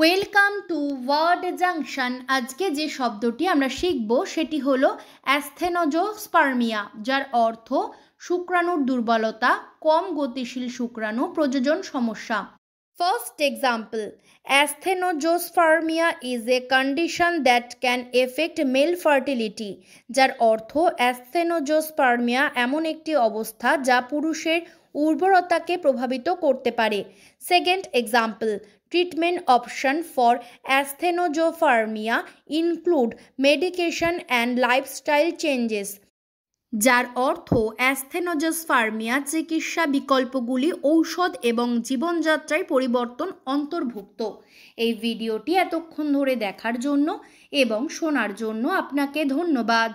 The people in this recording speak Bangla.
ওয়েলকাম টু ওয়ার্ড জাংশন আজকে যে শব্দটি আমরা শিখব সেটি হলো অ্যাস্থেনজোস্পার্মিয়া যার অর্থ শুক্রাণুর দুর্বলতা কম গতিশীল শুক্রাণু প্রযোজন সমস্যা First example, asthenozoospermia is a condition that can affect male fertility যার অর্থ অ্যাস্থেনোজোস্পার্মিয়া এমন একটি অবস্থা যা পুরুষের উর্বরতাকে প্রভাবিত করতে পারে second example treatment option for asthenozoospermia include medication and lifestyle changes যার অর্থ অ্যাস্থেনোজাস ফার্মিয়া চিকিৎসা বিকল্পগুলি ঔষধ এবং জীবনযাত্রায় পরিবর্তন অন্তর্ভুক্ত এই ভিডিওটি এতক্ষণ ধরে দেখার জন্য এবং শোনার জন্য আপনাকে ধন্যবাদ